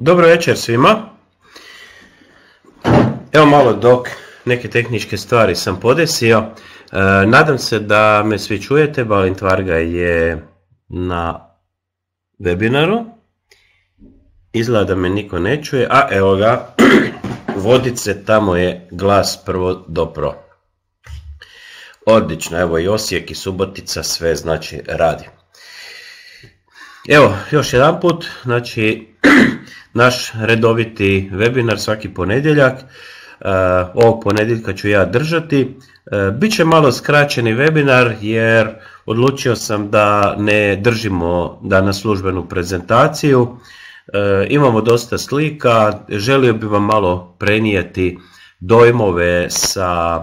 Dobro večer svima. Evo malo dok neke tehničke stvari sam podesio. E, nadam se da me svi čujete. Balint Tvarga je na webinaru. Izgleda da me niko ne čuje. A evo ga, vodice tamo je glas prvo Pro. Odlično, evo i Osijek i Subotica sve znači radi. Evo, još jedan put, znači naš redoviti webinar svaki ponedjeljak. E, ovog ponedjeljka ću ja držati. E, Biće malo skraćeni webinar jer odlučio sam da ne držimo danas službenu prezentaciju. E, imamo dosta slika, želio bih vam malo prenijeti dojmove sa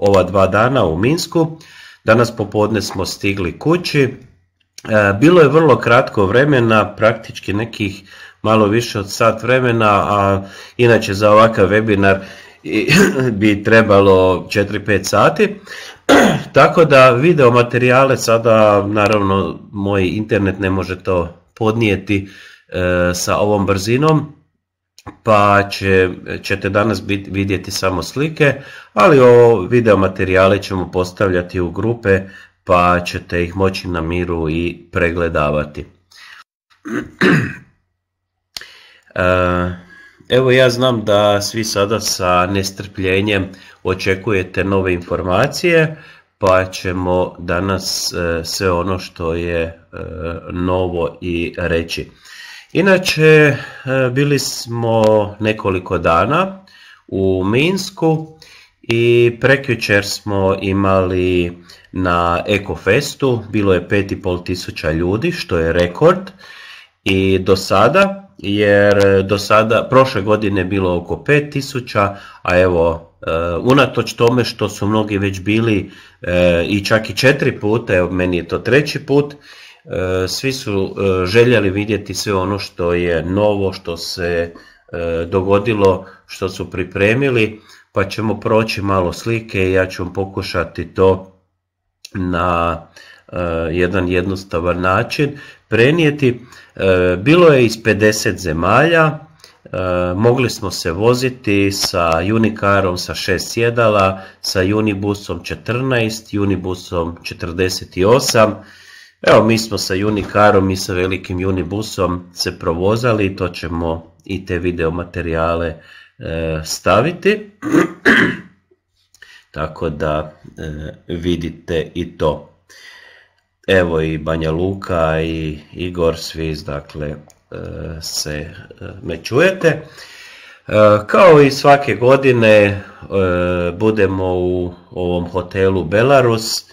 ova dva dana u Minsku. Danas popodne smo stigli kući. Bilo je vrlo kratko vremena, praktički nekih malo više od sat vremena, a inače za ovakav webinar bi trebalo 4-5 sati. Tako da video materijale sada, naravno moj internet ne može to podnijeti e, sa ovom brzinom, pa će, ćete danas bit, vidjeti samo slike, ali ovo video materijale ćemo postavljati u grupe pa ćete ih moći na miru i pregledavati. E, evo ja znam da svi sada sa nestrpljenjem očekujete nove informacije, pa ćemo danas e, sve ono što je e, novo i reći. Inače, bili smo nekoliko dana u Minsku i prekjučer smo imali na Ekofestu, bilo je 5.500 ljudi, što je rekord. I do sada jer e, do sada, prošle godine je bilo oko 5000, a evo e, unatoč tome što su mnogi već bili e, i čak i četiri puta, evo meni je to treći put, svi su željeli vidjeti sve ono što je novo, što se dogodilo, što su pripremili, pa ćemo proći malo slike i ja ću vam pokušati to na Eh, jedan jednostavan način prenijeti. Eh, bilo je iz 50 zemalja, eh, mogli smo se voziti sa Unicarom sa 6 sjedala, sa Unibusom 14, Unibusom 48, Evo, mi smo sa Unicarom i sa velikim Unibusom se provozali i to ćemo i te video staviti. Tako da vidite i to evo i Banja Luka i Igor Sviz, dakle e, se e, me čujete. E, kao i svake godine budemo u ovom hotelu Belarus,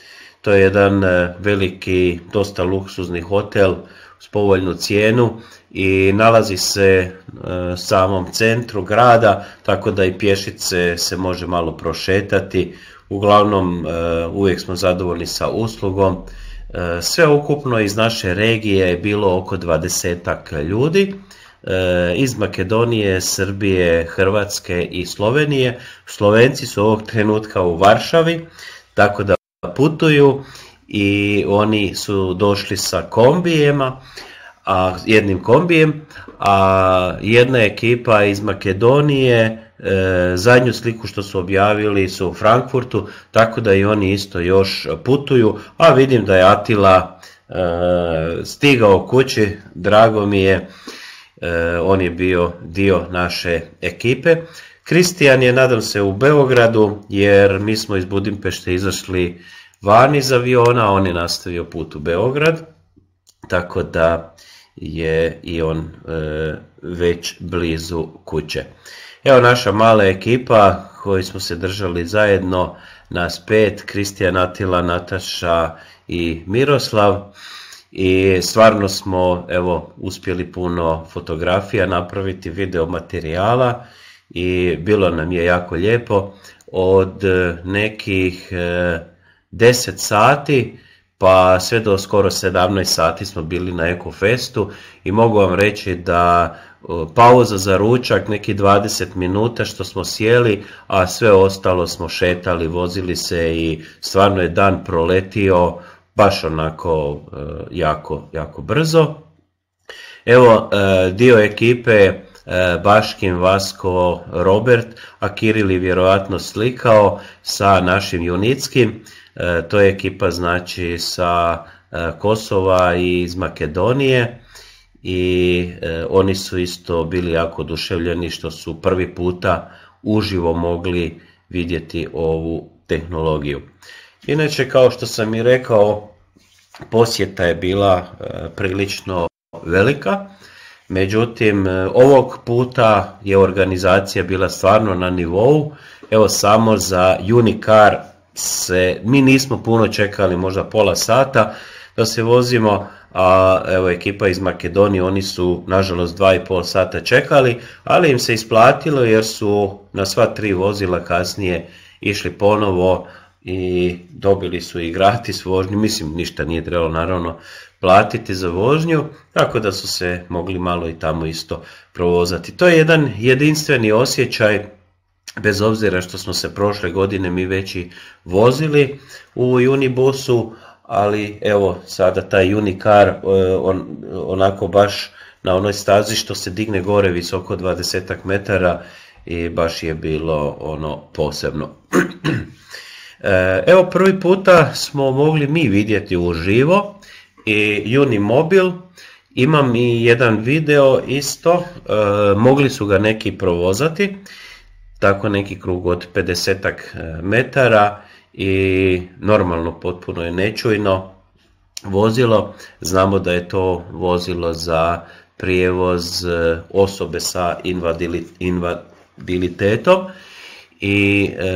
to je jedan veliki, dosta luksuzni hotel s povoljnu cijenu i nalazi se u samom centru grada, tako da i pješice se može malo prošetati. Uglavnom uvijek smo zadovoljni sa uslugom E, sve ukupno iz naše regije je bilo oko 20 ljudi, e, iz Makedonije, Srbije, Hrvatske i Slovenije. Slovenci su ovog trenutka u Varšavi, tako da putuju i oni su došli sa kombijema, a, jednim kombijem, a jedna ekipa iz Makedonije, E, zadnju sliku što su objavili su u Frankfurtu, tako da i oni isto još putuju, a vidim da je Atila e, stigao kući, drago mi je, e, on je bio dio naše ekipe. Kristijan je, nadam se, u Beogradu, jer mi smo iz Budimpešte izašli van iz aviona, on je nastavio put u Beograd, tako da je i on već blizu kuće. Evo naša mala ekipa koji smo se držali zajedno, nas pet, Kristijan, Atila, Nataša i Miroslav. I stvarno smo evo, uspjeli puno fotografija napraviti, video materijala i bilo nam je jako lijepo. Od nekih 10 eh, sati pa sve do skoro 17 sati smo bili na festu i mogu vam reći da e, pauza za ručak neki 20 minuta što smo sjeli, a sve ostalo smo šetali, vozili se i stvarno je dan proletio baš onako e, jako, jako brzo. Evo e, dio ekipe Baškin, Vasko, Robert, a Kiril vjerojatno slikao sa našim Junickim E, to je ekipa znači sa e, Kosova i iz Makedonije i e, oni su isto bili jako oduševljeni što su prvi puta uživo mogli vidjeti ovu tehnologiju. Inače, kao što sam i rekao, posjeta je bila prilično velika, međutim, ovog puta je organizacija bila stvarno na nivou, evo samo za Unicar se, mi nismo puno čekali, možda pola sata da se vozimo, a evo ekipa iz Makedonije, oni su nažalost dva i pol sata čekali, ali im se isplatilo jer su na sva tri vozila kasnije išli ponovo i dobili su i gratis vožnju, mislim ništa nije trebalo naravno platiti za vožnju, tako da su se mogli malo i tamo isto provozati. To je jedan jedinstveni osjećaj bez obzira što smo se prošle godine mi već i vozili u Unibusu, ali evo sada taj Unicar e, on, onako baš na onoj stazi što se digne gore visoko 20 metara i baš je bilo ono posebno. E, evo prvi puta smo mogli mi vidjeti uživo i Unimobil, imam i jedan video isto, e, mogli su ga neki provozati tako neki krug od 50 e, metara i normalno potpuno je nečujno vozilo. Znamo da je to vozilo za prijevoz e, osobe sa invaliditetom i e,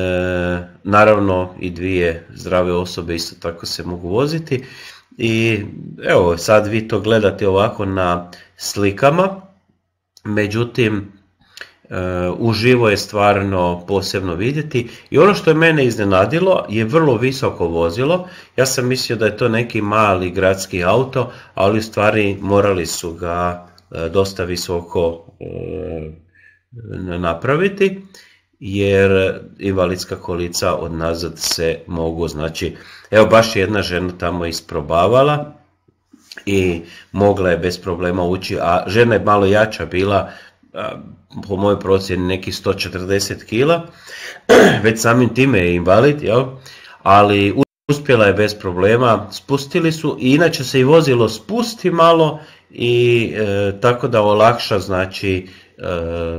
naravno i dvije zdrave osobe isto tako se mogu voziti i evo sad vi to gledate ovako na slikama međutim uživo je stvarno posebno vidjeti i ono što je mene iznenadilo je vrlo visoko vozilo ja sam mislio da je to neki mali gradski auto ali u stvari morali su ga e, dosta visoko e, napraviti jer invalidska kolica od nazad se mogu znači evo baš jedna žena tamo isprobavala i mogla je bez problema ući a žena je malo jača bila po mojoj procjeni neki 140 kila, već samim time je invalid, jel? ali uspjela je bez problema, spustili su i inače se i vozilo spusti malo i e, tako da olakša znači e,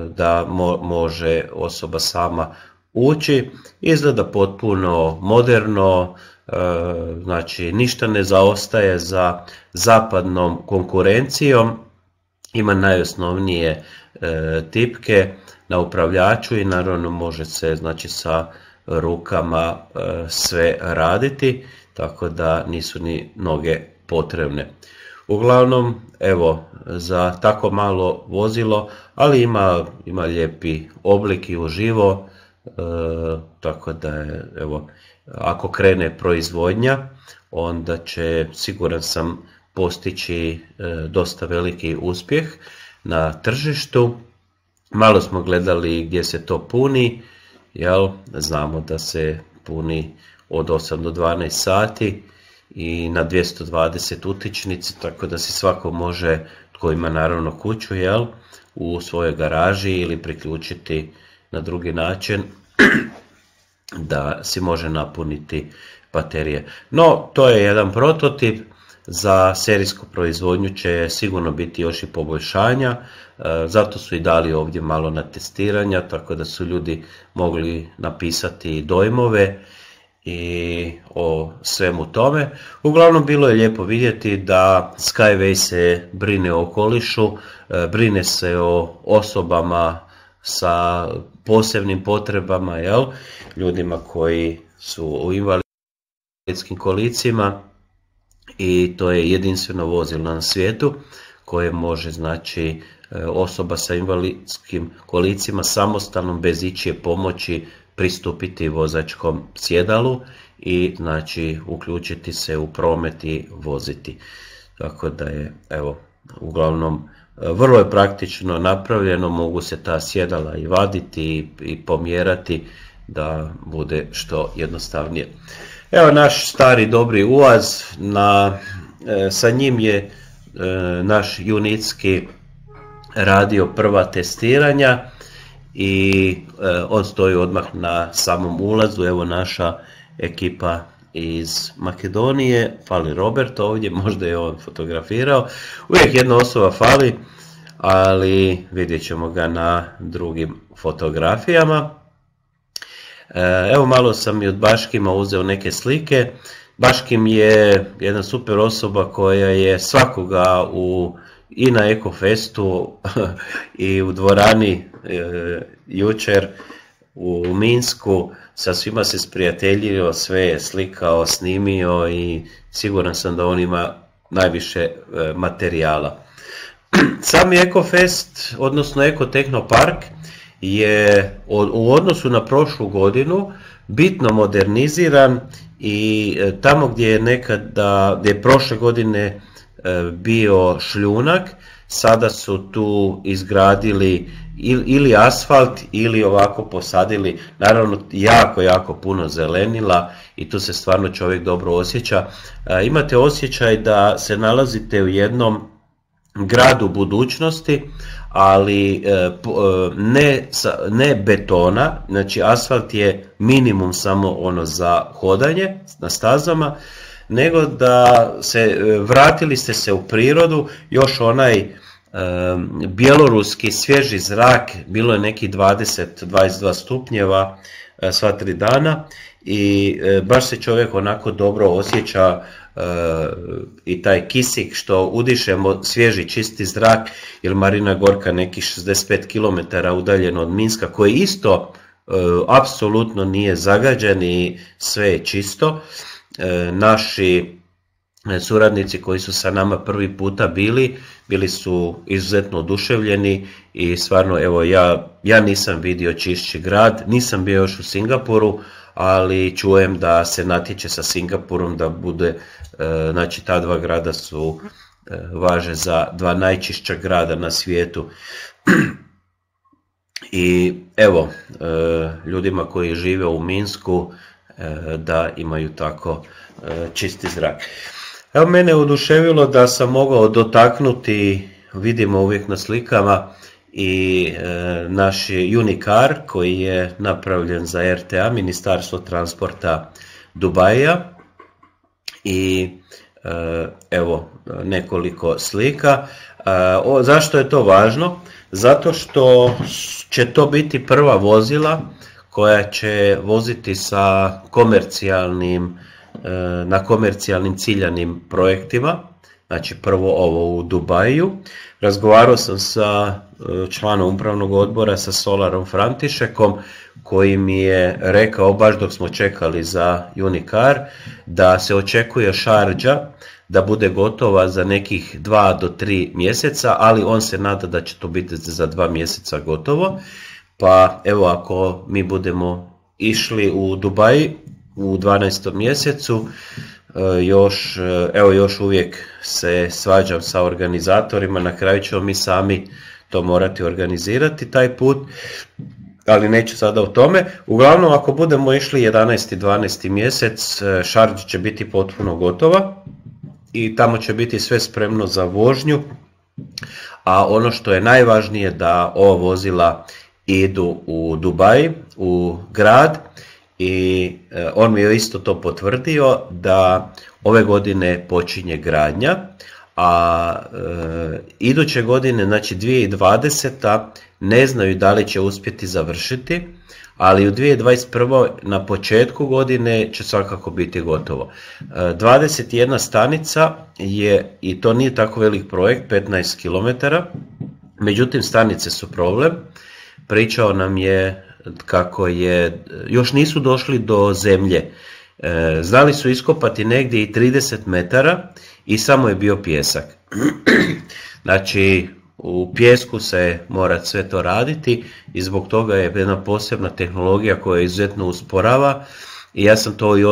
da može osoba sama ući, izgleda potpuno moderno, e, znači ništa ne zaostaje za zapadnom konkurencijom, ima najosnovnije E, tipke na upravljaču i naravno može se znači sa rukama e, sve raditi tako da nisu ni noge potrebne. Uglavnom, evo, za tako malo vozilo, ali ima, ima lijepi oblik i uživo, e, tako da je, evo, ako krene proizvodnja, onda će, siguran sam, postići dosta veliki uspjeh na tržištu. Malo smo gledali gdje se to puni, jel? znamo da se puni od 8 do 12 sati i na 220 utičnici, tako da se svako može, tko ima naravno kuću, jel? u svojoj garaži ili priključiti na drugi način da si može napuniti baterije. No, to je jedan prototip, za serijsku proizvodnju će sigurno biti još i poboljšanja, e, zato su i dali ovdje malo na testiranja, tako da su ljudi mogli napisati dojmove i o svemu tome. Uglavnom bilo je lijepo vidjeti da Skyway se brine o okolišu, e, brine se o osobama sa posebnim potrebama, jel? ljudima koji su u invalidskim kolicima, i to je jedinstveno vozilo na svijetu koje može znači e, osoba sa invalidskim kolicima samostalno bez ičije pomoći pristupiti vozačkom sjedalu i znači uključiti se u promet i voziti. Tako da je evo uglavnom e, vrlo je praktično napravljeno, mogu se ta sjedala i vaditi i pomjerati da bude što jednostavnije. Evo naš stari dobri ulaz, na, e, sa njim je e, naš junitski radio prva testiranja i e, stoji odmah na samom ulazu, evo naša ekipa iz Makedonije, fali Robert ovdje, možda je on fotografirao, uvijek jedna osoba fali, ali vidjet ćemo ga na drugim fotografijama. E, evo malo sam i od Baškima uzeo neke slike. Baškim je jedna super osoba koja je svakoga u, i na Ekofestu i u dvorani e, jučer u Minsku sa svima se sprijateljio, sve je slikao, snimio i siguran sam da on ima najviše e, materijala. Sam fest, odnosno Ekotehnopark, Park, je u odnosu na prošlu godinu bitno moderniziran i e, tamo gdje je nekada, gdje je prošle godine e, bio šljunak, sada su tu izgradili ili asfalt ili ovako posadili, naravno jako, jako puno zelenila i tu se stvarno čovjek dobro osjeća. E, imate osjećaj da se nalazite u jednom gradu budućnosti, ali e, e, ne, ne betona, znači asfalt je minimum samo ono za hodanje na stazama, nego da se e, vratili ste se u prirodu, još onaj bjeloruski svježi zrak, bilo je neki 20-22 stupnjeva sva tri dana i baš se čovjek onako dobro osjeća E, i taj kisik što udišemo svježi čisti zrak ili Marina Gorka nekih 65 km udaljeno od Minska koji isto e, apsolutno nije zagađen i sve je čisto. E, naši suradnici koji su sa nama prvi puta bili, bili su izuzetno oduševljeni i stvarno evo ja, ja nisam vidio čišći grad, nisam bio još u Singapuru, ali čujem da se natječe sa Singapurom da bude, e, znači ta dva grada su e, važe za dva najčišća grada na svijetu. I evo, e, ljudima koji žive u Minsku da imaju tako čisti zrak. Evo, mene je oduševilo da sam mogao dotaknuti, vidimo uvijek na slikama, i e, naš Unicar koji je napravljen za RTA, Ministarstvo transporta Dubaja i e, evo nekoliko slika. E, zašto je to važno? Zato što će to biti prva vozila koja će voziti sa komercijalnim, na komercijalnim ciljanim projektima znači prvo ovo u Dubaju. Razgovarao sam sa e, članom upravnog odbora, sa Solarom Františekom, koji mi je rekao, baš dok smo čekali za Unicar, da se očekuje šarđa da bude gotova za nekih 2 do 3 mjeseca, ali on se nada da će to biti za 2 mjeseca gotovo. Pa evo ako mi budemo išli u Dubaj u 12. mjesecu, Eh, još, eh, evo još uvijek se svađam sa organizatorima, na kraju ćemo mi sami to morati organizirati taj put, ali neću sada o tome. Uglavnom, ako budemo išli 11. 12. mjesec, eh, Šarđ će biti potpuno gotova i tamo će biti sve spremno za vožnju, a ono što je najvažnije da ova vozila idu u Dubaj, u grad, i e, on mi je isto to potvrdio da ove godine počinje gradnja, a e, iduće godine, znači 2020. ne znaju da li će uspjeti završiti, ali u 2021. na početku godine će svakako biti gotovo. 21 e, stanica je, i to nije tako velik projekt, 15 km, međutim stanice su problem. Pričao nam je kako je, još nisu došli do zemlje. E, znali su iskopati negdje i 30 metara i samo je bio pjesak. Znači, u pjesku se mora sve to raditi i zbog toga je jedna posebna tehnologija koja izuzetno usporava i ja sam to i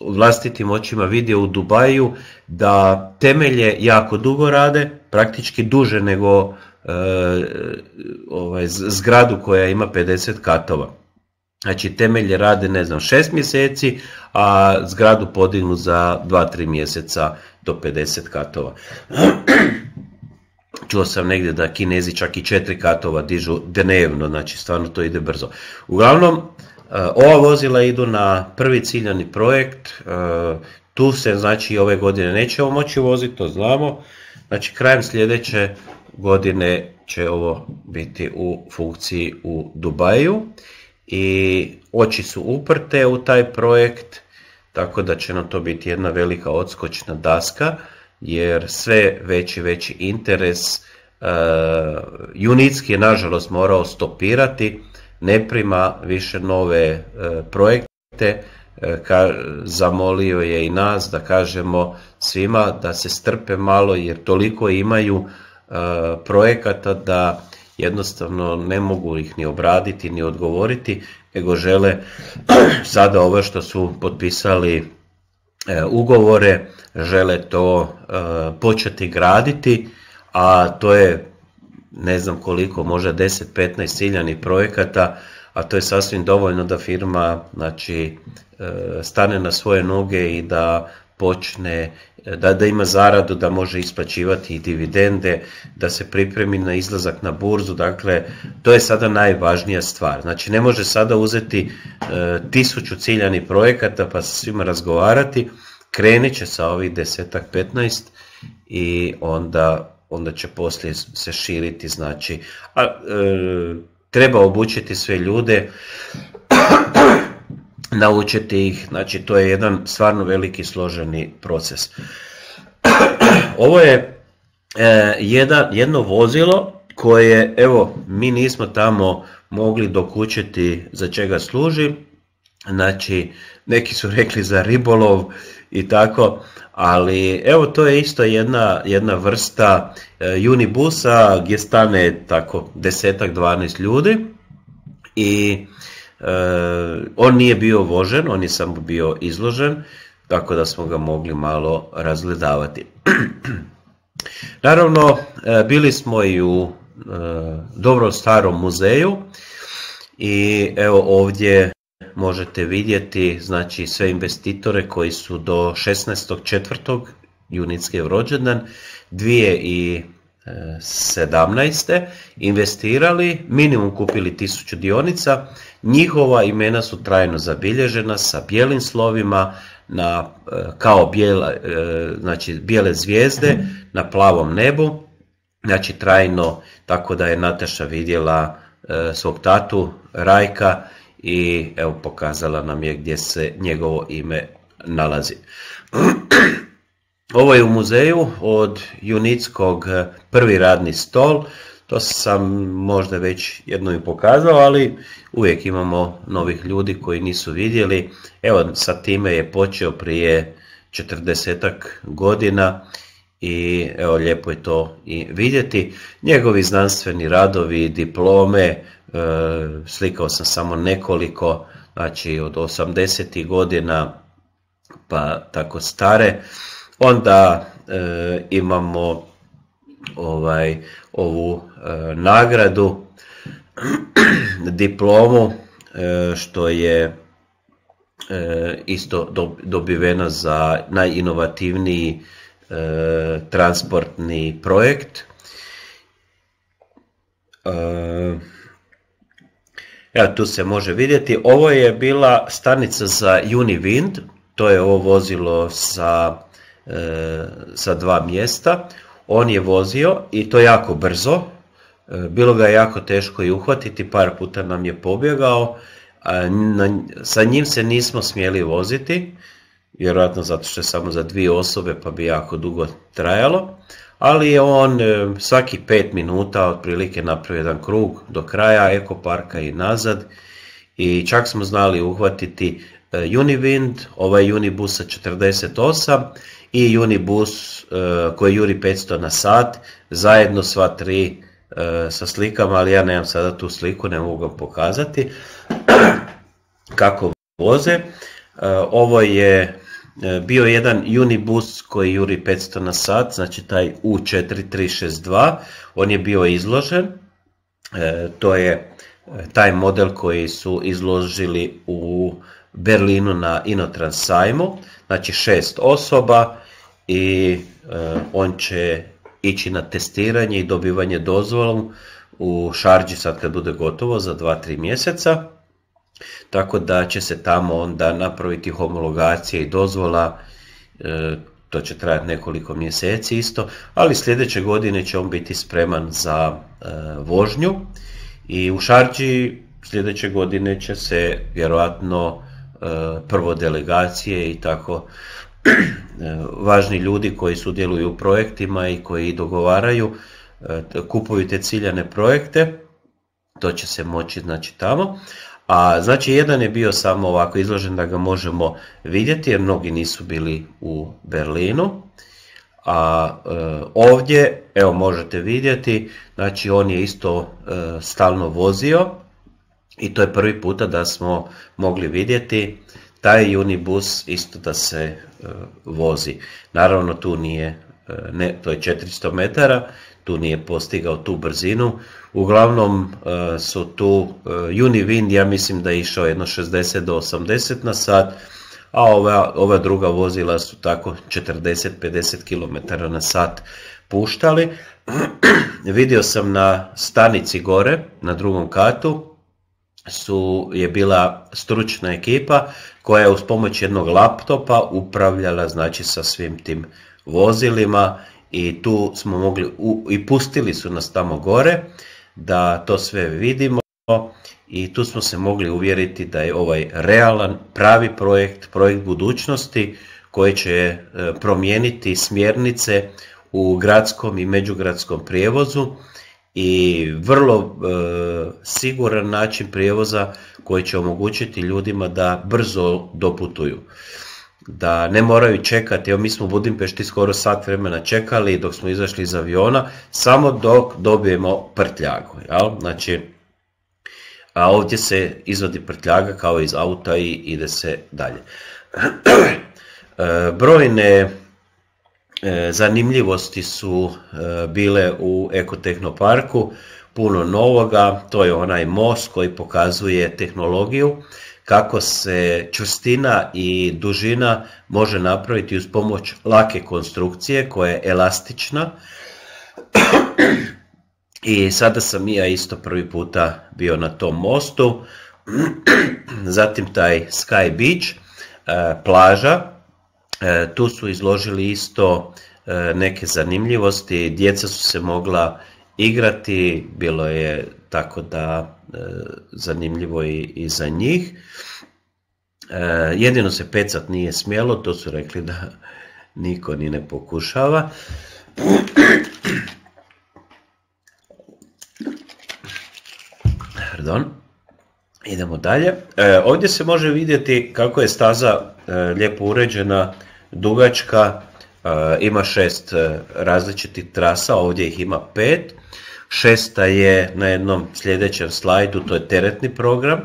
vlastitim očima vidio u Dubaju da temelje jako dugo rade, praktički duže nego E, ovaj, zgradu koja ima 50 katova. Znači temelje rade ne znam 6 mjeseci, a zgradu podignu za 2-3 mjeseca do 50 katova. Čuo sam negdje da kinezi čak i 4 katova dižu dnevno, znači stvarno to ide brzo. Uglavnom, e, ova vozila idu na prvi ciljani projekt, e, tu se znači ove godine nećemo moći voziti, to znamo. Znači krajem sljedeće godine će ovo biti u funkciji u Dubaju i oči su uprte u taj projekt, tako da će nam to biti jedna velika odskočna daska, jer sve veći veći interes uh, je nažalost morao stopirati, ne prima više nove e, projekte, e, Ka, zamolio je i nas da kažemo svima da se strpe malo jer toliko imaju E, projekata da jednostavno ne mogu ih ni obraditi ni odgovoriti, nego žele sada ovo što su potpisali e, ugovore, žele to e, početi graditi, a to je ne znam koliko, možda 10-15 ciljanih projekata, a to je sasvim dovoljno da firma znači, stane na svoje noge i da počne da, ima zaradu, da može isplaćivati i dividende, da se pripremi na izlazak na burzu, dakle to je sada najvažnija stvar. Znači ne može sada uzeti e, tisuću ciljanih projekata pa sa svima razgovarati, krenit će sa ovih desetak, petnaest i onda, onda će poslije se širiti, znači e, treba obučiti sve ljude naučiti ih, znači to je jedan stvarno veliki složeni proces. Ovo je e, jedno vozilo koje, evo, mi nismo tamo mogli dokućiti za čega služi, znači neki su rekli za ribolov i tako, ali evo to je isto jedna, jedna vrsta e, unibusa gdje stane tako desetak, 12 ljudi i E, on nije bio vožen, on je samo bio izložen, tako da smo ga mogli malo razgledavati. Naravno, e, bili smo i u e, dobro starom muzeju i evo ovdje možete vidjeti znači sve investitore koji su do 16.4. junitski rođendan, dvije i 2017. investirali, minimum kupili 1000 dionica, njihova imena su trajno zabilježena sa bijelim slovima, na, e, kao bijela, e, znači, bijele zvijezde na plavom nebu, znači trajno, tako da je Nataša vidjela e, svog tatu Rajka i evo pokazala nam je gdje se njegovo ime nalazi. Ovo je u muzeju od Junickog eh, prvi radni stol. To sam možda već jednom i pokazao, ali uvijek imamo novih ljudi koji nisu vidjeli. Evo, sa time je počeo prije 40 godina i evo, lijepo je to i vidjeti. Njegovi znanstveni radovi, diplome, eh, slikao sam samo nekoliko, znači od 80. godina pa tako stare. Onda e, imamo ovaj ovu e, nagradu, diplomu, e, što je isto dobivena za najinovativniji transportni projekt. Evo tu se može vidjeti, ovo je bila stanica za Univind, to je ovo vozilo sa E, sa dva mjesta. On je vozio i to jako brzo. E, bilo ga je jako teško i uhvatiti, par puta nam je pobjegao. sa njim se nismo smjeli voziti, vjerojatno zato što je samo za dvije osobe pa bi jako dugo trajalo, ali je on e, svaki pet minuta otprilike napravio jedan krug do kraja ekoparka i nazad i čak smo znali uhvatiti E, Univind, ovaj Unibus sa 48 i Unibus e, koji juri 500 na sat, zajedno sva tri e, sa slikama, ali ja nemam sada tu sliku, ne mogu vam pokazati kako voze. Ovo je bio jedan Unibus koji juri 500 na sat, znači taj U4362, on je bio izložen, to je taj model koji su izložili u Berlinu na Inotrans sajmu, znači šest osoba i e, on će ići na testiranje i dobivanje dozvolom u Šarđi sad kad bude gotovo za 2-3 mjeseca. Tako da će se tamo onda napraviti homologacija i dozvola, e, to će trajati nekoliko mjeseci isto, ali sljedeće godine će on biti spreman za e, vožnju i u Šarđi sljedeće godine će se vjerojatno E, prvo delegacije i tako e, važni ljudi koji sudjeluju u projektima i koji dogovaraju, e, kupuju te ciljane projekte, to će se moći znači tamo. A znači jedan je bio samo ovako izložen da ga možemo vidjeti jer mnogi nisu bili u Berlinu. A ovdje, evo možete vidjeti, znači on je isto stalno vozio i to je prvi puta da smo mogli vidjeti taj unibus isto da se e, vozi. Naravno tu nije, e, ne, to je 400 metara, tu nije postigao tu brzinu. Uglavnom e, su tu Univind ja mislim da je išao jedno 60 do 80 na sat, a ova, ova druga vozila su tako 40-50 km na sat puštali. Vidio sam na stanici gore, na drugom katu, su, je bila stručna ekipa koja je uz pomoć jednog laptopa upravljala znači sa svim tim vozilima i tu smo mogli i pustili su nas tamo gore da to sve vidimo i tu smo se mogli uvjeriti da je ovaj realan, pravi projekt, projekt budućnosti koji će e, promijeniti smjernice u gradskom i međugradskom prijevozu i vrlo e, siguran način prijevoza koji će omogućiti ljudima da brzo doputuju da ne moraju čekati, evo mi smo u Budimpešti skoro sat vremena čekali dok smo izašli iz aviona, samo dok dobijemo prtljagu. Jel? Znači, a ovdje se izvadi prtljaga kao iz auta i ide se dalje. E, brojne E, zanimljivosti su e, bile u Ekotehnoparku, puno novoga, to je onaj most koji pokazuje tehnologiju kako se čvrstina i dužina može napraviti uz pomoć lake konstrukcije koja je elastična. I sada sam ja isto prvi puta bio na tom mostu. Zatim taj Sky Beach, e, plaža E, tu su izložili isto e, neke zanimljivosti, djeca su se mogla igrati, bilo je tako da e, zanimljivo i, za njih. Jedino se pecat nije smjelo, to su rekli da niko ni ne pokušava. Pardon. Idemo dalje. ovdje se može vidjeti kako je staza lijepo uređena dugačka, e, ima šest e, različitih trasa, ovdje ih ima pet. Šesta je na jednom sljedećem slajdu, to je teretni program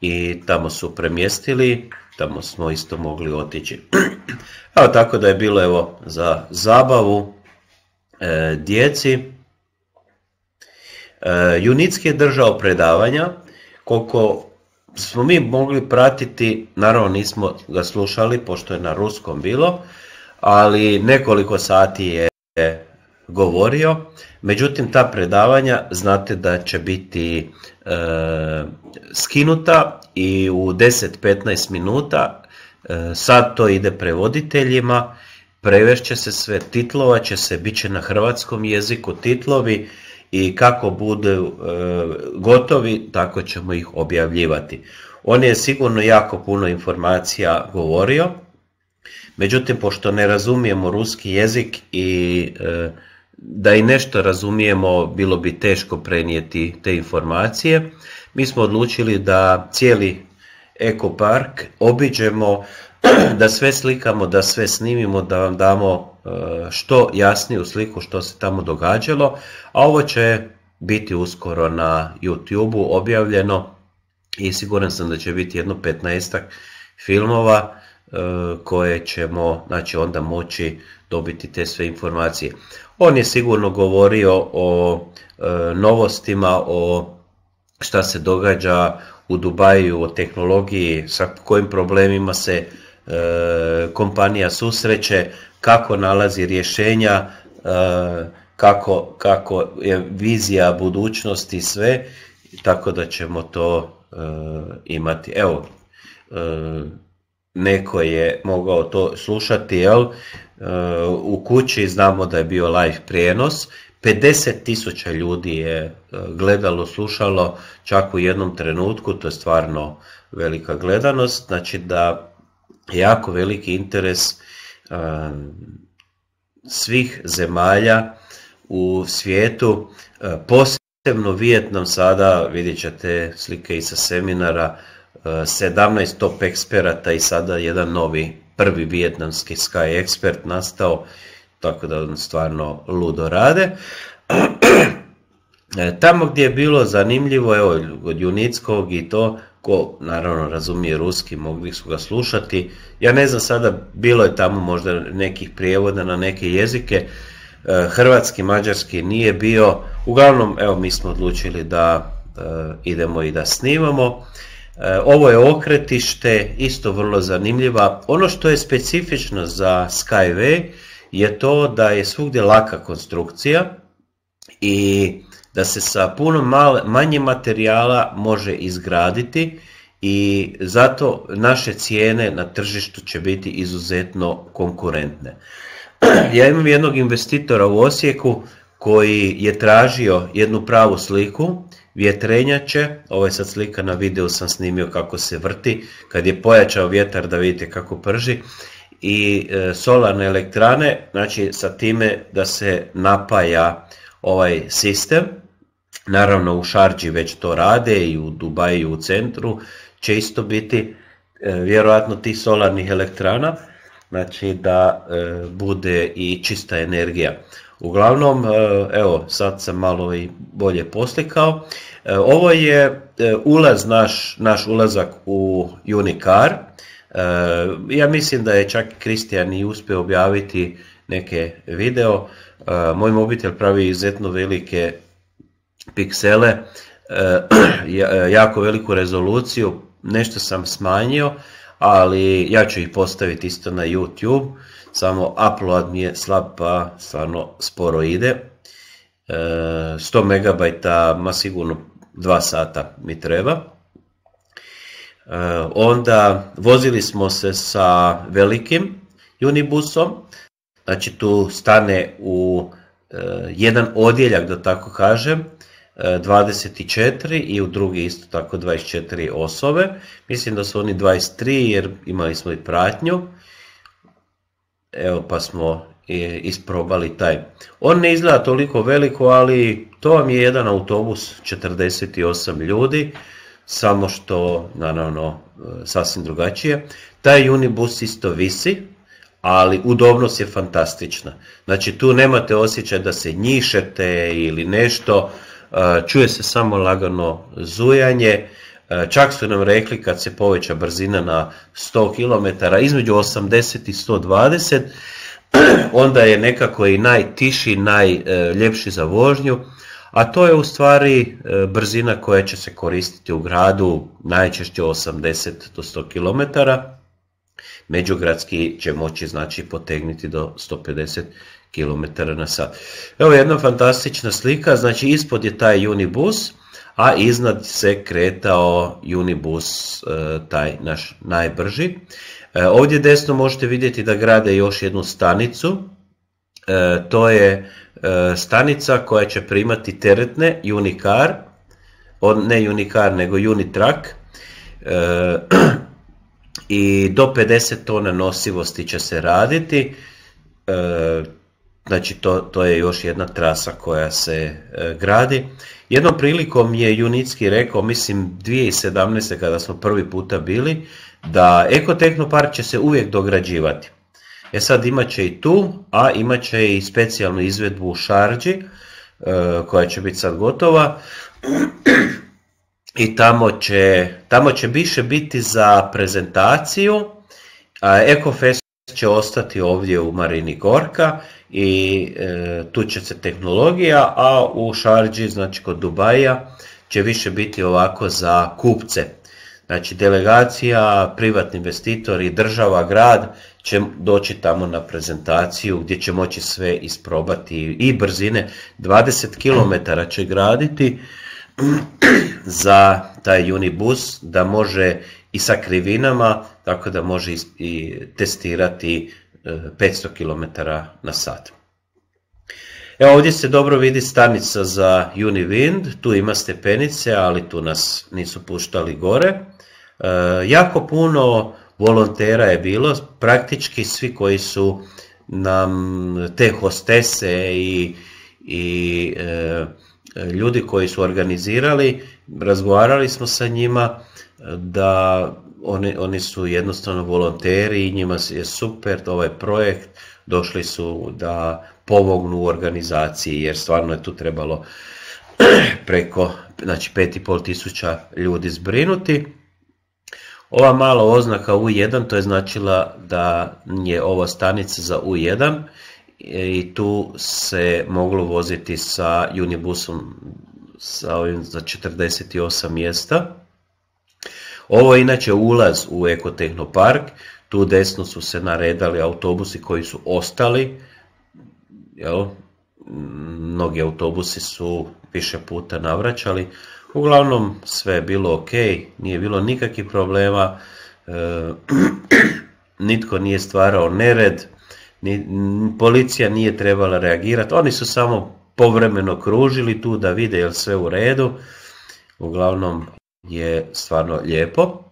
i tamo su premjestili, tamo smo isto mogli otići. Evo tako da je bilo evo za zabavu e, djeci. E, je držao predavanja, koliko smo mi mogli pratiti, naravno nismo ga slušali pošto je na ruskom bilo, ali nekoliko sati je govorio. Međutim, ta predavanja znate da će biti e, skinuta i u 10-15 minuta e, sad to ide prevoditeljima, prevešće se sve, titlova će se, bit na hrvatskom jeziku titlovi, i kako budu e, gotovi, tako ćemo ih objavljivati. On je sigurno jako puno informacija govorio, međutim, pošto ne razumijemo ruski jezik i e, da i nešto razumijemo, bilo bi teško prenijeti te informacije, mi smo odlučili da cijeli ekopark obiđemo, da sve slikamo, da sve snimimo, da vam damo E, što jasniju sliku što se tamo događalo, a ovo će biti uskoro na YouTube-u objavljeno i siguran sam da će biti jedno 15 filmova e, koje ćemo znači onda moći dobiti te sve informacije. On je sigurno govorio o e, novostima, o šta se događa u Dubaju, o tehnologiji, sa kojim problemima se kompanija susreće, kako nalazi rješenja, e, kako, kako je vizija budućnosti sve, tako da ćemo to e, imati. Evo, e, neko je mogao to slušati, jel? U kući znamo da je bio live prijenos, 50 tisuća ljudi je gledalo, slušalo čak u jednom trenutku, to je stvarno velika gledanost, znači da jako veliki interes svih zemalja u svijetu, posebno Vijetnam sada, vidjet ćete slike i sa seminara, 17 top eksperata i sada jedan novi prvi vijetnamski sky ekspert nastao, tako da on stvarno ludo rade. Tamo gdje je bilo zanimljivo, evo, od Junickog i to, ko naravno razumije ruski mogli su ga slušati. Ja ne znam sada, bilo je tamo možda nekih prijevoda na neke jezike, e, hrvatski, mađarski nije bio. Uglavnom, evo mi smo odlučili da e, idemo i da snimamo. E, ovo je okretište, isto vrlo zanimljiva. Ono što je specifično za Skyway je to da je svugdje laka konstrukcija i da se sa puno mal, manje materijala može izgraditi i zato naše cijene na tržištu će biti izuzetno konkurentne. Ja imam jednog investitora u Osijeku koji je tražio jednu pravu sliku vjetrenjače, ovo je sad slika na videu sam snimio kako se vrti, kad je pojačao vjetar da vidite kako prži, i e, solarne elektrane, znači sa time da se napaja ovaj sistem naravno u Šarđi već to rade i u Dubaju i u centru, će isto biti e, vjerojatno tih solarnih elektrana, znači da e, bude i čista energija. Uglavnom, e, evo sad sam malo i bolje poslikao. Ovo je ulaz naš, naš ulazak u Unicar. Ja mislim da je čak Kristijan i uspio objaviti neke video. Moj mobitel pravi izuzetno velike piksele, eh, eh, jako veliku rezoluciju, nešto sam smanjio, ali ja ću ih postaviti isto na YouTube, samo upload mi je slab pa stvarno sporo ide. 100 eh, MB, ma sigurno 2 sata mi treba. Onda vozili smo se sa velikim Unibusom, znači tu stane u jedan odjeljak da tako kažem, 24 i u drugi isto tako 24 osobe. Mislim da su oni 23 jer imali smo i pratnju. Evo pa smo isprobali taj. On ne izgleda toliko veliko, ali to vam je jedan autobus 48 ljudi, samo što naravno e, sasvim drugačije. Taj unibus isto visi, ali udobnost je fantastična. Znači tu nemate osjećaj da se njišete ili nešto, Eh, čuje se samo lagano zujanje, eh, Čak su nam rekli kad se poveća brzina na 100 km, između 80 i 120, onda je nekako i najtiši, najljepši za vožnju, a to je u stvari eh, brzina koja će se koristiti u gradu najčešće 80 do 100 km, međugradski će moći znači potegnuti do 150 km na sat. Evo jedna fantastična slika, znači ispod je taj Unibus, a iznad se kretao Unibus, e, taj naš najbrži. E, ovdje desno možete vidjeti da grade još jednu stanicu, e, to je stanica koja će primati teretne Unicar, ne Unicar nego Unitrack, i do 50 tona nosivosti će se raditi, Znači to, to je još jedna trasa koja se e, gradi. Jednom prilikom je Junicki rekao, mislim 2017. kada smo prvi puta bili, da ekotehnopark će se uvijek dograđivati. E sad imat će i tu, a imat će i specijalnu izvedbu u Šarđi, e, koja će biti sad gotova. I tamo će, tamo će više biti za prezentaciju, a Ekofest će ostati ovdje u Marini Gorka i e, tu će se tehnologija, a u Šarđi, znači kod Dubaja, će više biti ovako za kupce. Znači delegacija, privatni investitori, država, grad će doći tamo na prezentaciju gdje će moći sve isprobati i brzine. 20 km će graditi za taj unibus da može i sa krivinama, tako da može i testirati 500 km na sat. Evo ovdje se dobro vidi stanica za Univind, tu ima stepenice, ali tu nas nisu puštali gore. E, jako puno volontera je bilo, praktički svi koji su nam te hostese i, i e, ljudi koji su organizirali, razgovarali smo sa njima da oni, oni su jednostavno volonteri i njima je super ovaj projekt, došli su da pomognu u organizaciji jer stvarno je tu trebalo preko znači 5,5 tisuća ljudi zbrinuti. Ova mala oznaka U1 to je značila da je ova stanica za U1 i tu se moglo voziti sa Unibusom sa ovim za 48 mjesta ovo je inače ulaz u Ekotehnopark, tu desno su se naredali autobusi koji su ostali, jel? mnogi autobusi su više puta navraćali, uglavnom sve je bilo ok, nije bilo nikakvih problema, e, nitko nije stvarao nered, policija nije trebala reagirati, oni su samo povremeno kružili tu da vide jel sve u redu, uglavnom je stvarno lijepo.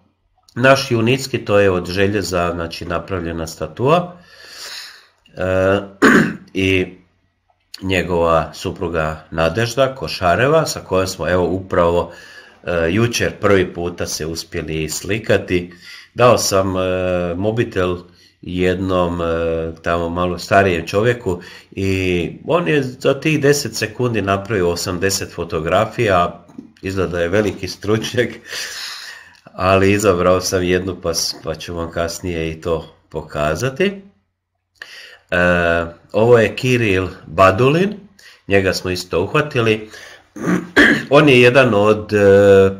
Naš junitski to je od željeza znači, napravljena statua e, i njegova supruga Nadežda Košareva sa kojom smo evo upravo e, jučer prvi puta se uspjeli slikati. Dao sam e, mobitel jednom tamo malo starijem čovjeku i on je za tih 10 sekundi napravio 80 fotografija, izgleda da je veliki stručnjak, ali izabrao sam jednu pa, pa ću vam kasnije i to pokazati. E, ovo je Kiril Badulin, njega smo isto uhvatili. On je jedan od e,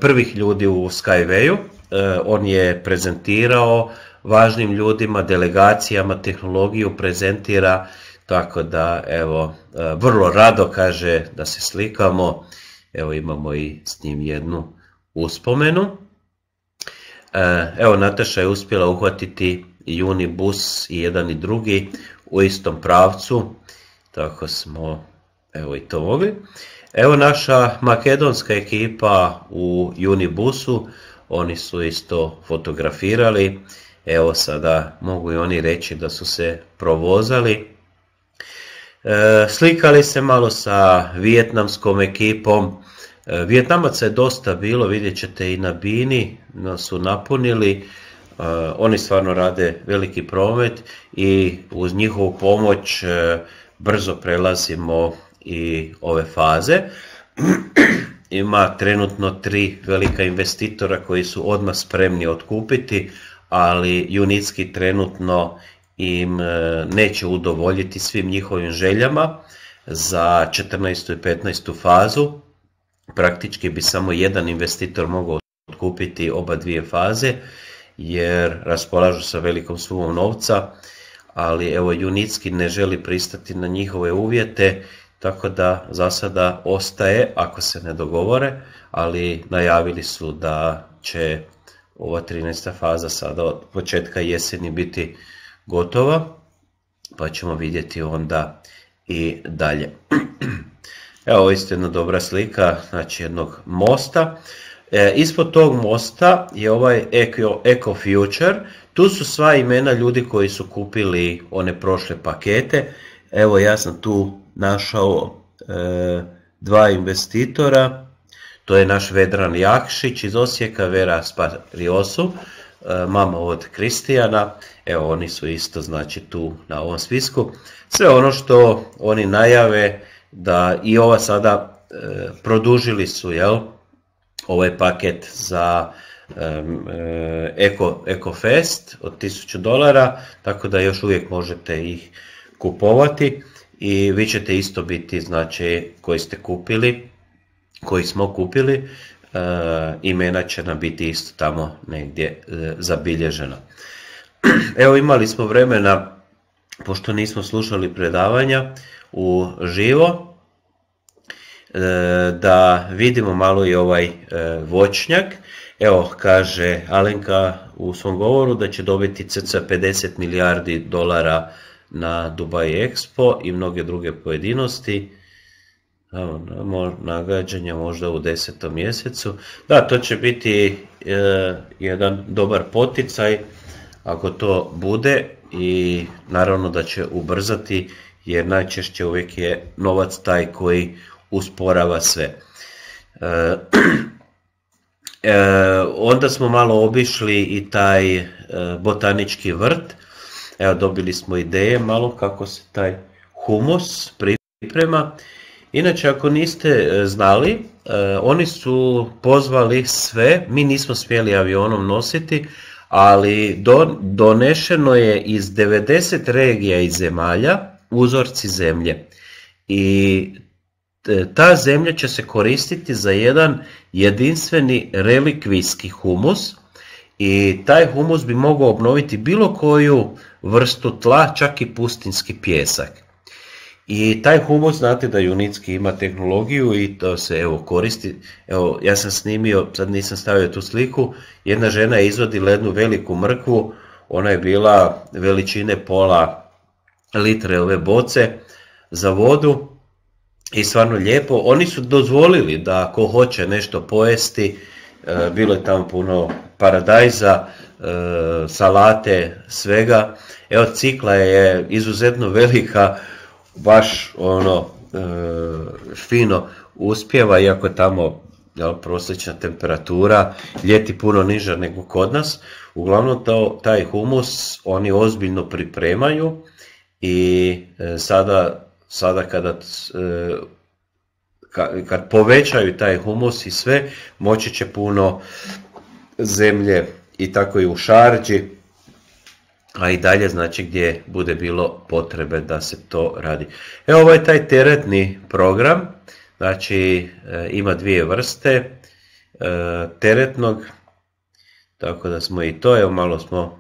prvih ljudi u Skywayu, e, on je prezentirao važnim ljudima, delegacijama, tehnologiju prezentira, tako da evo, vrlo rado kaže da se slikamo Evo imamo i s njim jednu uspomenu. E, evo Nataša je uspjela uhvatiti Unibus i jedan i drugi u istom pravcu. Tako smo evo i to mogli. Evo naša makedonska ekipa u Unibusu. Oni su isto fotografirali. Evo sada mogu i oni reći da su se provozali. E, slikali se malo sa vijetnamskom ekipom. E, Vjetnamaca je dosta bilo, vidjet ćete i na Bini nas su napunili, e, oni stvarno rade veliki promet i uz njihovu pomoć e, brzo prelazimo i ove faze. Ima trenutno tri velika investitora koji su odmah spremni otkupiti, ali junitski trenutno im neće udovoljiti svim njihovim željama za 14. i 15. fazu praktički bi samo jedan investitor mogao otkupiti oba dvije faze jer raspolažu sa velikom sumom novca, ali evo Junitski ne želi pristati na njihove uvjete, tako da za sada ostaje ako se ne dogovore, ali najavili su da će ova 13. faza sada od početka jeseni biti gotova, pa ćemo vidjeti onda i dalje. Evo je jedna dobra slika, znači jednog mosta. E, ispod tog mosta je ovaj Eco, Eco Future. Tu su sva imena ljudi koji su kupili one prošle pakete. Evo ja sam tu našao e, dva investitora. To je naš Vedran Jakšić iz Osijeka, Vera Spariosu, e, mama od Kristijana. Evo oni su isto znači tu na ovom spisku. Sve ono što oni najave da i ova sada e, produžili su jel, ovaj paket za e, Eco, od 1000 dolara, tako da još uvijek možete ih kupovati i vi ćete isto biti znači koji ste kupili, koji smo kupili, e, imena će nam biti isto tamo negdje e, zabilježena. Evo imali smo vremena, pošto nismo slušali predavanja, u živo, e, da vidimo malo i ovaj e, voćnjak. Evo, kaže Alenka u svom govoru da će dobiti cca 50 milijardi dolara na Dubai Expo i mnoge druge pojedinosti. Nagađanja možda u desetom mjesecu. Da, to će biti e, jedan dobar poticaj ako to bude i naravno da će ubrzati jer najčešće uvijek je novac taj koji usporava sve. E, e, onda smo malo obišli i taj e, botanički vrt, evo dobili smo ideje malo kako se taj humus priprema. Inače, ako niste znali, oni su pozvali sve, mi nismo smjeli avionom nositi, ali donešeno je iz 90 regija i zemalja, uzorci zemlje. I e, ta zemlja će se koristiti za jedan jedinstveni relikvijski humus i taj humus bi mogao obnoviti bilo koju vrstu tla, čak i pustinski pjesak. I taj humus, znate da Junitski ima tehnologiju i to se evo koristi. Evo, ja sam snimio, sad nisam stavio tu sliku, jedna žena je izvodila jednu veliku mrkvu, ona je bila veličine pola litre ove boce za vodu i stvarno lijepo. Oni su dozvolili da ko hoće nešto pojesti, e, bilo je tamo puno paradajza, e, salate, svega. Evo cikla je izuzetno velika, baš ono e, fino uspjeva, iako je tamo prosječna temperatura, ljeti puno niža nego kod nas. Uglavnom taj humus oni ozbiljno pripremaju i e, sada, sada kada e, kad povećaju taj humus i sve, moći će puno zemlje i tako i u šarđi, a i dalje znači gdje bude bilo potrebe da se to radi. Evo ovaj taj teretni program, znači e, ima dvije vrste teretnog, tako da smo i to, evo malo smo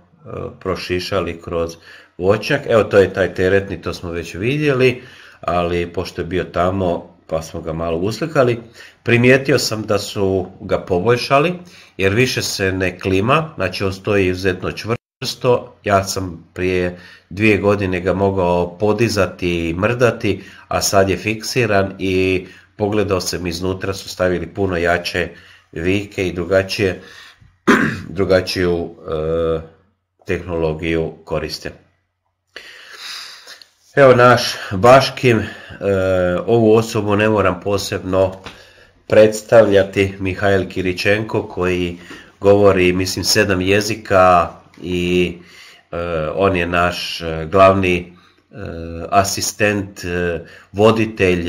prošišali kroz voćak Evo to je taj teretni, to smo već vidjeli, ali pošto je bio tamo pa smo ga malo uslikali, primijetio sam da su ga poboljšali jer više se ne klima, znači on stoji izuzetno čvrsto, ja sam prije dvije godine ga mogao podizati i mrdati, a sad je fiksiran i pogledao sam iznutra, su stavili puno jače vike i drugačije, drugačiju eh, tehnologiju koriste. Evo naš Baškim, e, ovu osobu ne moram posebno predstavljati, Mihajl Kiričenko koji govori mislim sedam jezika i e, on je naš e, glavni asistent, voditelj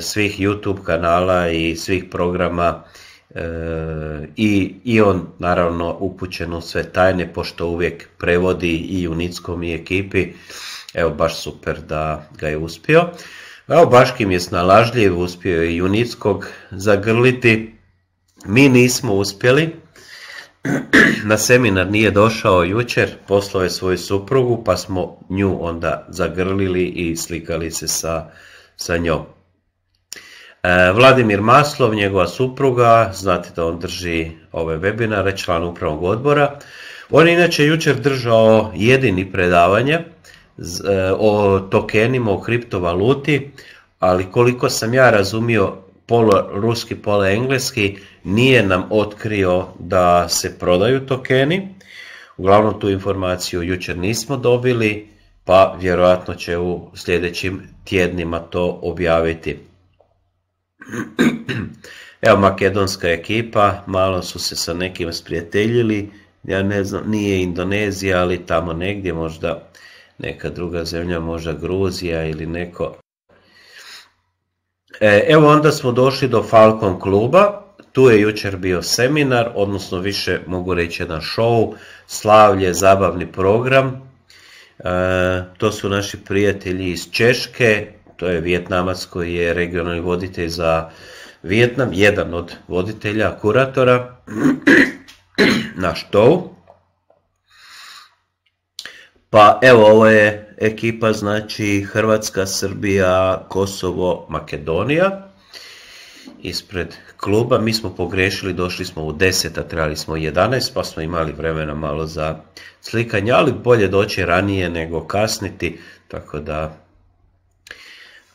svih YouTube kanala i svih programa E, i, i on naravno upućen u sve tajne pošto uvijek prevodi i u Nickom i ekipi evo baš super da ga je uspio evo Baškim je snalažljiv uspio je i zagrliti mi nismo uspjeli na seminar nije došao jučer, poslao je svoju suprugu pa smo nju onda zagrlili i slikali se sa, sa njom. E, Vladimir Maslov, njegova supruga, znate da on drži ove webinare, član upravnog odbora. On je inače jučer držao jedini predavanje e, o tokenima, o kriptovaluti, ali koliko sam ja razumio polo ruski, polo engleski, nije nam otkrio da se prodaju tokeni. Uglavnom tu informaciju jučer nismo dobili, pa vjerojatno će u sljedećim tjednima to objaviti. Evo makedonska ekipa, malo su se sa nekim sprijateljili, ja ne znam, nije Indonezija, ali tamo negdje možda neka druga zemlja, možda Gruzija ili neko. E, evo onda smo došli do Falcon kluba, tu je jučer bio seminar, odnosno više mogu reći jedan show, slavlje, zabavni program. E, to su naši prijatelji iz Češke, to je Vjetnamac koji je regionalni voditelj za Vjetnam, jedan od voditelja, kuratora, na štovu. Pa evo, ovo je ekipa, znači Hrvatska, Srbija, Kosovo, Makedonija. Ispred kluba mi smo pogrešili, došli smo u 10, a trebali smo u 11, pa smo imali vremena malo za slikanje, ali bolje doći ranije nego kasniti, tako da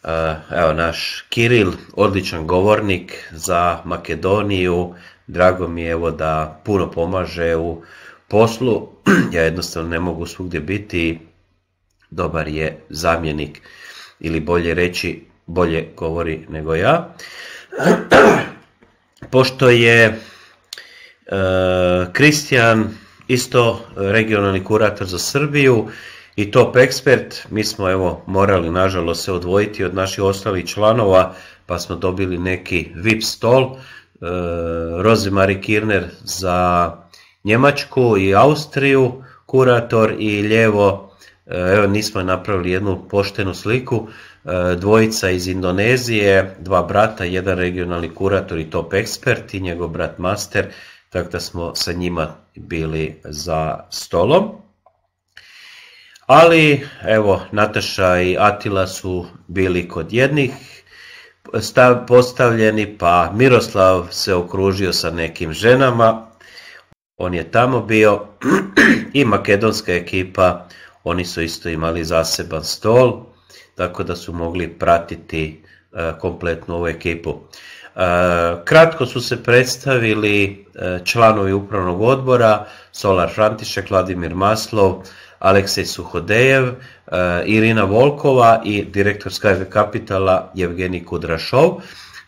Eh, evo naš Kiril, odličan govornik za Makedoniju, drago mi je evo da puno pomaže u poslu, ja jednostavno ne mogu svugdje biti, dobar je zamjenik ili bolje reći, bolje govori nego ja. Pošto je eh, Kristijan isto regionalni kurator za Srbiju i Top ekspert, Mi smo evo morali nažalost se odvojiti od naših ostalih članova pa smo dobili neki VIP stol. E, Rozi Kirner za Njemačku i Austriju, Kurator i lijevo e, Evo nismo napravili jednu poštenu sliku. E, dvojica iz Indonezije, dva brata, jedan regionalni kurator i top ekspert i njegov brat master. Tako da smo sa njima bili za stolom. Ali, evo, Nataša i Atila su bili kod jednih postavljeni, pa Miroslav se okružio sa nekim ženama, on je tamo bio i makedonska ekipa, oni su isto imali zaseban stol, tako da su mogli pratiti e, kompletnu ovu ekipu. E, kratko su se predstavili e, članovi upravnog odbora, Solar František, Vladimir Maslov, Aleksej Suhodejev, e, Irina Volkova i direktor Skype Kapitala Evgenij Kudrašov.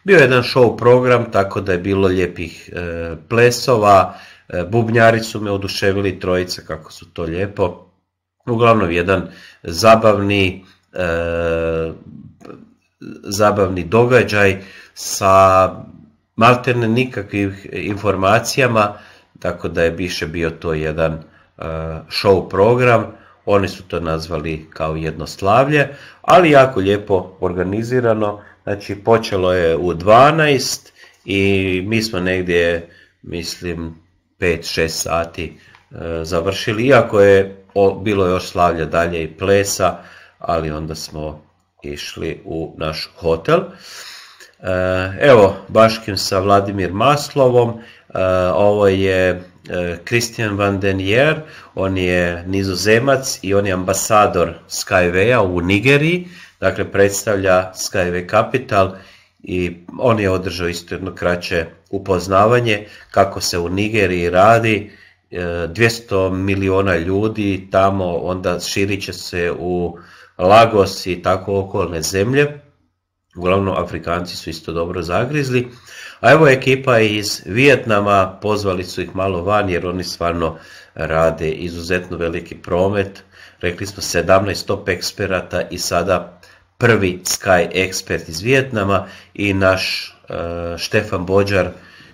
Bio je jedan show program, tako da je bilo lijepih e, plesova, e, bubnjari su me oduševili, trojica kako su to lijepo. Uglavnom jedan zabavni, zabavni događaj sa malterne nikakvih informacijama, tako da je više bio to jedan Eh, show program, oni su to nazvali kao slavlje ali jako lijepo organizirano, znači počelo je u 12 i mi smo negdje, mislim, 5-6 sati eh, završili, iako je bilo još slavlja dalje i plesa, ali onda smo išli u naš hotel. Eh, evo, baškim sa Vladimir Maslovom, ovo je E, Christian van den on je nizozemac i on je ambasador Skywaya u Nigeriji, dakle predstavlja Skyway Capital i on je održao isto jedno kraće upoznavanje kako se u Nigeriji radi, 200 e, miliona ljudi tamo, onda širit će se u Lagos i tako okolne zemlje uglavnom Afrikanci su isto dobro zagrizli. A evo ekipa iz Vijetnama, pozvali su ih malo van jer oni stvarno rade izuzetno veliki promet. Rekli smo 17 top eksperata i sada prvi Sky ekspert iz Vijetnama i naš e, Štefan Bođar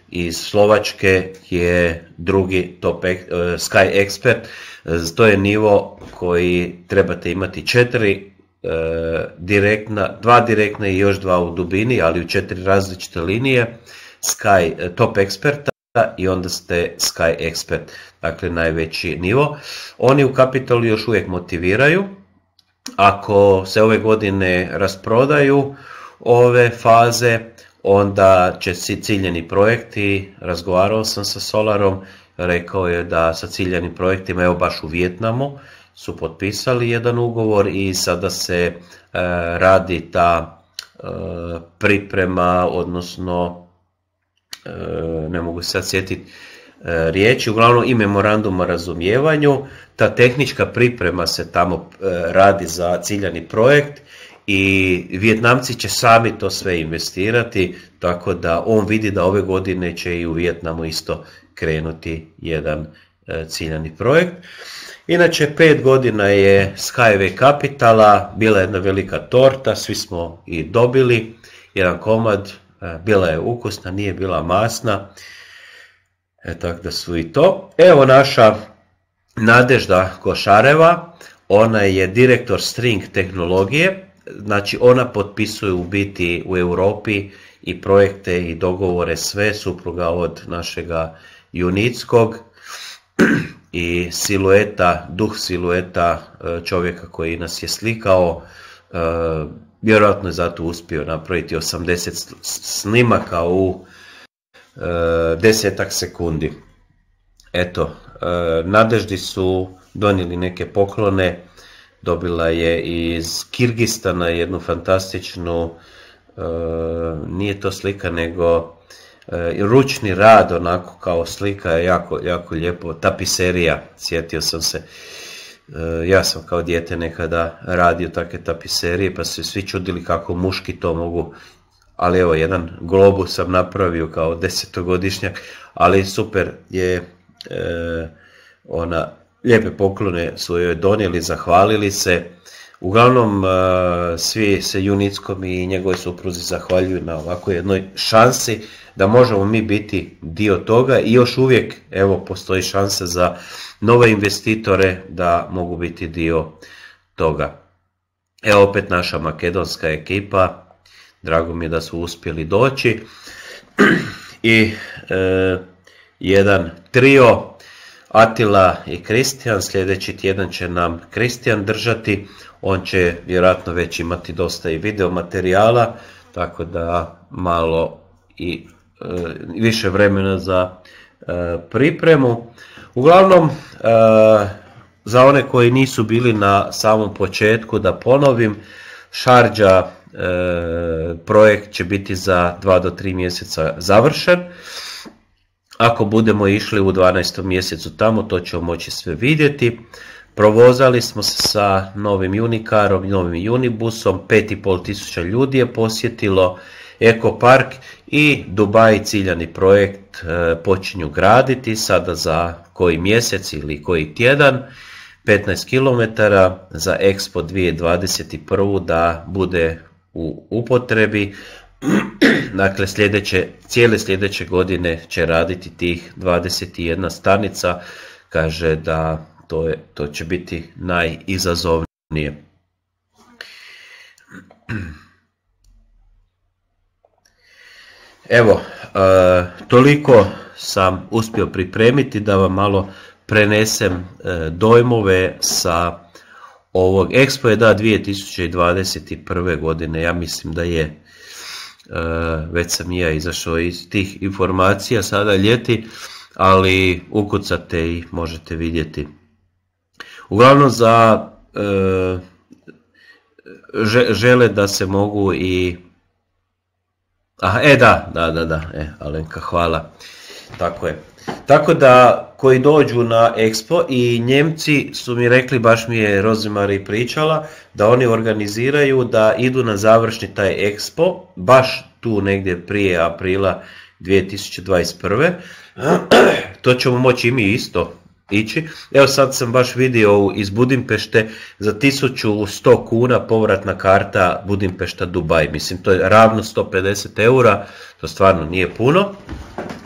iz Slovačke je drugi top e, Sky ekspert. E, to je nivo koji trebate imati četiri E, direktna, dva direktna i još dva u dubini, ali u četiri različite linije, Sky e, Top Experta i onda ste Sky Expert, dakle najveći nivo. Oni u kapitalu još uvijek motiviraju, ako se ove godine rasprodaju ove faze, onda će si ciljeni projekti, razgovarao sam sa Solarom, rekao je da sa ciljanim projektima, evo baš u Vjetnamu, su potpisali jedan ugovor i sada se e, radi ta e, priprema, odnosno e, ne mogu sad sjetiti riječi, uglavnom i memorandum o razumijevanju, ta tehnička priprema se tamo radi za ciljani projekt i Vjetnamci će sami to sve investirati, tako da on vidi da ove godine će i u Vjetnamu isto krenuti jedan ciljani projekt. Inače, pet godina je Skyway Capitala, Kapitala, bila jedna velika torta, svi smo i dobili jedan komad, e, bila je ukusna, nije bila masna, e, tako da su i to. Evo naša Nadežda Košareva, ona je direktor string tehnologije, znači ona potpisuje u biti u Europi i projekte i dogovore sve supruga od našega Junickog i silueta, duh silueta e, čovjeka koji nas je slikao, e, vjerojatno je zato uspio napraviti 80 snimaka u e, desetak sekundi. Eto, nadeždi su donijeli neke poklone, dobila je iz Kirgistana jednu fantastičnu, nije to slika nego E, ručni rad onako kao slika je jako, jako lijepo, tapiserija, sjetio sam se. E, ja sam kao dijete nekada radio takve tapiserije pa su svi čudili kako muški to mogu ali evo jedan globus sam napravio kao desetogodišnjak, ali super je e, ona lijepe poklone su joj donijeli, zahvalili se. Uglavnom svi se Junickom i njegovoj supruzi zahvaljuju na ovako jednoj šansi da možemo mi biti dio toga i još uvijek evo postoji šansa za nove investitore da mogu biti dio toga. Evo opet naša makedonska ekipa, drago mi je da su uspjeli doći i e, jedan trio Atila i Kristijan, sljedeći tjedan će nam Kristijan držati, on će vjerojatno već imati dosta i video materijala, tako da malo i E, više vremena za e, pripremu. Uglavnom, e, za one koji nisu bili na samom početku, da ponovim, Šarđa projekt će biti za 2 do 3 mjeseca završen. Ako budemo išli u 12. mjesecu tamo, to ćemo moći sve vidjeti. Provozali smo se sa novim Unicarom, novim Unibusom, 5.500 ljudi je posjetilo Eko park i Dubai ciljani projekt e, počinju graditi sada za koji mjesec ili koji tjedan. 15 km za Expo 2021. da bude u upotrebi. dakle, sljedeće, cijele sljedeće godine će raditi tih 21 stanica. Kaže da to, je, to će biti najizazovnije. Evo, e, toliko sam uspio pripremiti da vam malo prenesem e, dojmove sa ovog Expo da 2021. godine, ja mislim da je, e, već sam i ja izašao iz tih informacija sada ljeti, ali ukucate i možete vidjeti. Uglavnom za žele da se mogu i Aha, e da, da, da, da, e, Alenka, hvala. Tako je. Tako da, koji dođu na Expo i Njemci su mi rekli, baš mi je Rozimari pričala, da oni organiziraju da idu na završni taj Expo, baš tu negdje prije aprila 2021. To ćemo moći i mi isto ići. Evo sad sam baš vidio iz Budimpešte za 1100 kuna povratna karta Budimpešta Dubaj. Mislim, to je ravno 150 eura, to stvarno nije puno.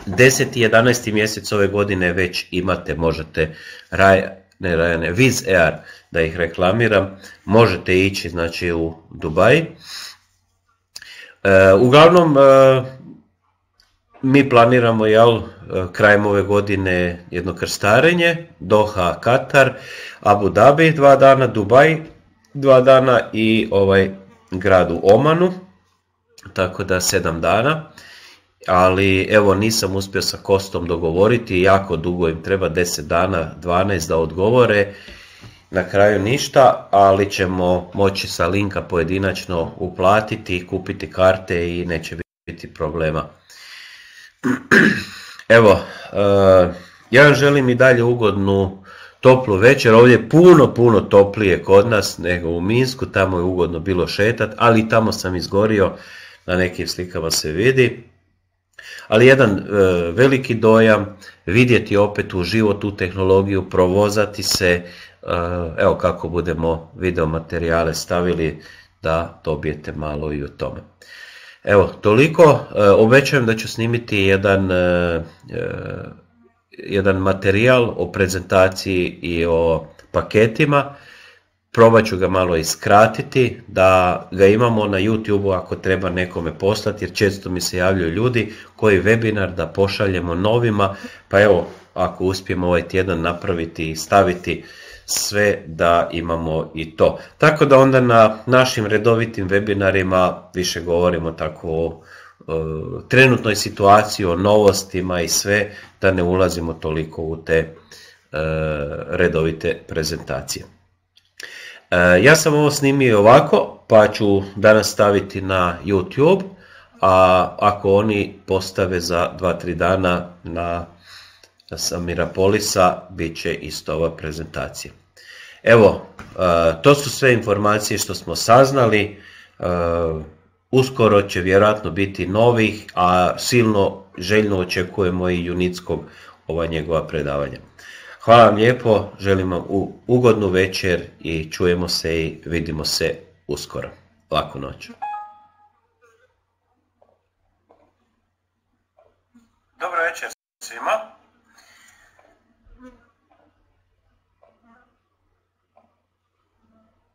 10. i 11. mjesec ove godine već imate, možete, raj, ne Viz Air, da ih reklamiram, možete ići znači u Dubaj. E, uglavnom, e, mi planiramo jel, e, krajem ove godine jedno krstarenje, Doha, Katar, Abu Dhabi dva dana, Dubaj dva dana i ovaj grad u Omanu, tako da sedam dana. Ali evo nisam uspio sa Kostom dogovoriti, jako dugo im treba 10 dana, 12 da odgovore, na kraju ništa, ali ćemo moći sa linka pojedinačno uplatiti, kupiti karte i neće biti problema. Evo, e, ja vam želim i dalje ugodnu toplu večer. Ovdje je puno, puno toplije kod nas nego u Minsku. Tamo je ugodno bilo šetat, ali tamo sam izgorio. Na nekim slikama se vidi. Ali jedan e, veliki dojam, vidjeti opet u život tu tehnologiju, provozati se. E, evo kako budemo video materijale stavili da dobijete malo i o tome. Evo, toliko. E, Obećujem da ću snimiti jedan, e, e, jedan materijal o prezentaciji i o paketima. Probat ću ga malo iskratiti, da ga imamo na YouTube-u ako treba nekome poslati, jer često mi se javljaju ljudi koji webinar da pošaljemo novima, pa evo, ako uspijemo ovaj tjedan napraviti i staviti sve da imamo i to. Tako da onda na našim redovitim webinarima više govorimo tako o e, trenutnoj situaciji, o novostima i sve, da ne ulazimo toliko u te e, redovite prezentacije. E, ja sam ovo snimio ovako, pa ću danas staviti na YouTube, a ako oni postave za 2-3 dana na sa Mirapolisa bit će isto ova prezentacija. Evo, e, to su sve informacije što smo saznali. E, uskoro će vjerojatno biti novih, a silno željno očekujemo i Junickog ova njegova predavanja. Hvala vam lijepo, želim vam ugodnu večer i čujemo se i vidimo se uskoro. Laku noć. Dobro večer svima.